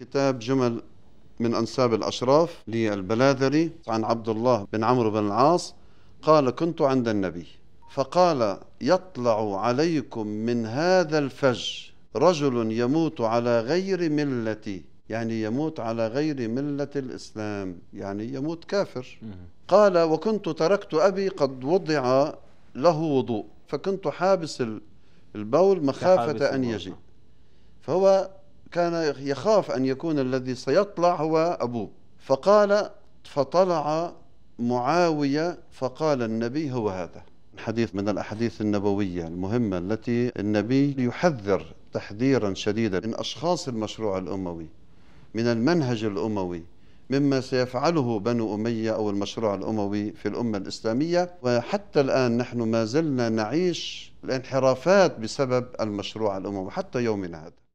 كتاب جمل من أنساب الأشراف للبلاذري عن عبد الله بن عمرو بن العاص قال كنت عند النبي فقال يطلع عليكم من هذا الفج رجل يموت على غير ملتي يعني يموت على غير ملة الإسلام يعني يموت كافر قال وكنت تركت أبي قد وضع له وضوء فكنت حابس البول مخافة أن يجي فهو كان يخاف أن يكون الذي سيطلع هو أبوه فقال فطلع معاوية فقال النبي هو هذا حديث من الأحاديث النبوية المهمة التي النبي يحذر تحذيرا شديدا من أشخاص المشروع الأموي من المنهج الأموي مما سيفعله بنو أمية أو المشروع الأموي في الأمة الإسلامية وحتى الآن نحن ما زلنا نعيش الانحرافات بسبب المشروع الأموي حتى يومنا هذا